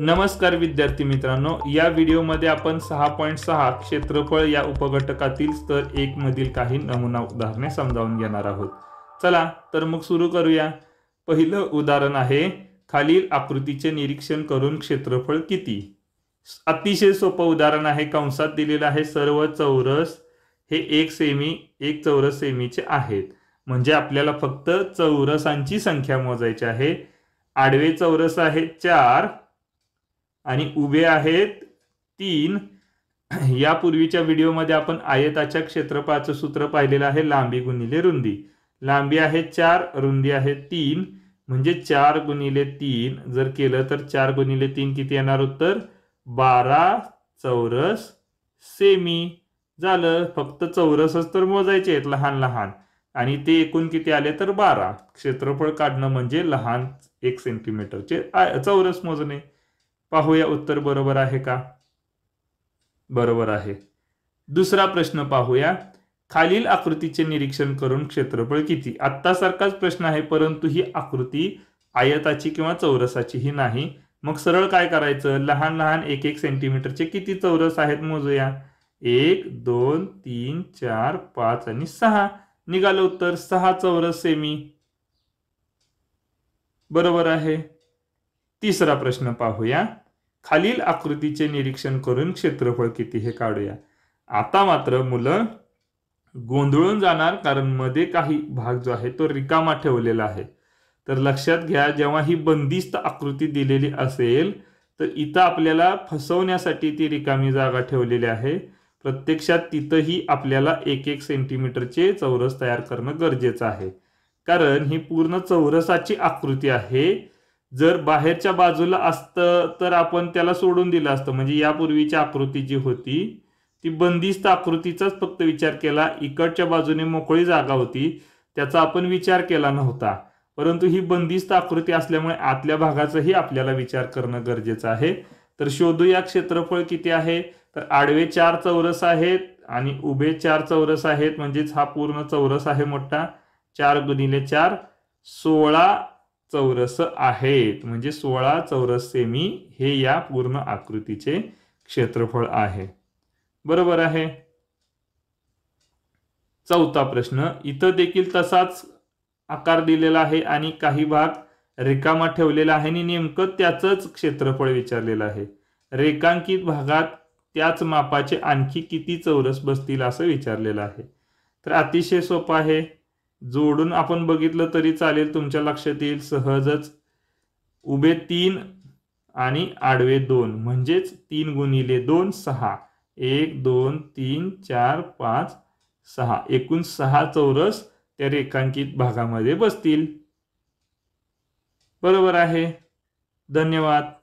नमस्कार विद्यार्थी मित्रांनो या व्हिडिओमध्ये आपण सहा पॉईंट सहा क्षेत्रफळ या उपघटकातील स्तर एक मधील काही नमुना उदाहरणे समजावून घेणार आहोत चला तर मग सुरू करूया पहिलं उदाहरण आहे खालील आकृतीचे निरीक्षण करून क्षेत्रफळ किती अतिशय सोपं उदाहरण आहे कंसात दिलेलं आहे सर्व चौरस हे एक सेमी एक चौरस सेमीचे आहेत म्हणजे आपल्याला फक्त चौरसांची संख्या मोजायची आहे आडवे चौरस आहे चार आणि उभे आहेत तीन यापूर्वीच्या व्हिडिओमध्ये आपण आयताच्या क्षेत्रफळाचं सूत्र पाहिलेलं आहे लांबी गुणिले रुंदी लांबी आहे चार रुंदी आहे तीन म्हणजे चार गुणिले तीन जर केलं तर चार गुणिले तीन किती येणार उत्तर बारा चौरस सेमी झालं फक्त चौरसच तर मोजायचे आहेत लहान लहान आणि ते एकूण किती आले तर बारा क्षेत्रफळ काढणं म्हणजे लहान एक सेंटीमीटरचे चौरस मोजणे पाहूया उत्तर बरोबर आहे का बरोबर आहे दुसरा प्रश्न पाहूया खालील आकृतीचे निरीक्षण करून क्षेत्रफळ किती आत्तासारखाच प्रश्न आहे परंतु ही आकृती आयताची किंवा चौरसाची ही नाही मग सरळ काय करायचं लहान लहान एक एक सेंटीमीटरचे किती चौरस आहेत मोजूया एक दोन तीन चार पाच आणि सहा निघालं उत्तर सहा चौरस सेमी बरोबर आहे तिसरा प्रश्न पाहूया खालील आकृतीचे निरीक्षण करून क्षेत्रफळ किती हे काढूया आता मात्र मुलं गोंधळून जाणार कारण मध्ये काही भाग जो आहे तो रिकामा ठेवलेला आहे तर लक्षात घ्या जेव्हा ही बंदिस्त आकृती दिलेली असेल तर इथं आपल्याला फसवण्यासाठी ती रिकामी जागा ठेवलेली आहे प्रत्यक्षात तिथंही आपल्याला एक एक सेंटीमीटरचे चौरस तयार करणं गरजेचं आहे कारण ही पूर्ण चौरसाची आकृती आहे जर बाहेरच्या बाजूला असतं तर आपण त्याला सोडून दिलं असतं म्हणजे यापूर्वीची आकृती जी होती ती बंदिस्त आकृतीचाच फक्त विचार केला इकडच्या बाजूने मोकळी जागा होती त्याचा आपण विचार केला नव्हता परंतु ही बंदिस्त आकृती असल्यामुळे आतल्या भागाचाही आपल्याला विचार करणं गरजेचं आहे तर शोधू या क्षेत्रफळ किती आहे तर आडवे चार चौरस आहेत आणि उभे चार चौरस आहेत म्हणजेच हा पूर्ण चौरस आहे मोठा चार गुणिले चार सोळा चौरस आहेत म्हणजे सोळा चौरस सेमी हे या पूर्ण आकृतीचे क्षेत्रफळ आहे बरोबर आहे चौथा प्रश्न इथं देखील तसाच आकार दिलेला आहे आणि काही भाग रिकामा ठेवलेला आहे आणि नेमकं त्याचंच क्षेत्रफळ विचारलेलं आहे रेखांकित भागात त्याच मापाचे आणखी किती चौरस बसतील असं विचारलेलं आहे तर अतिशय सोपं आहे जोडून आपण बघितलं तरी चालेल तुमच्या लक्षात येईल सहजच उभे तीन आणि आडवे दोन म्हणजेच तीन गुणिले दोन सहा एक दोन तीन चार पाच सहा एकूण सहा चौरस त्या रेखांकित भागामध्ये बसतील बरोबर आहे धन्यवाद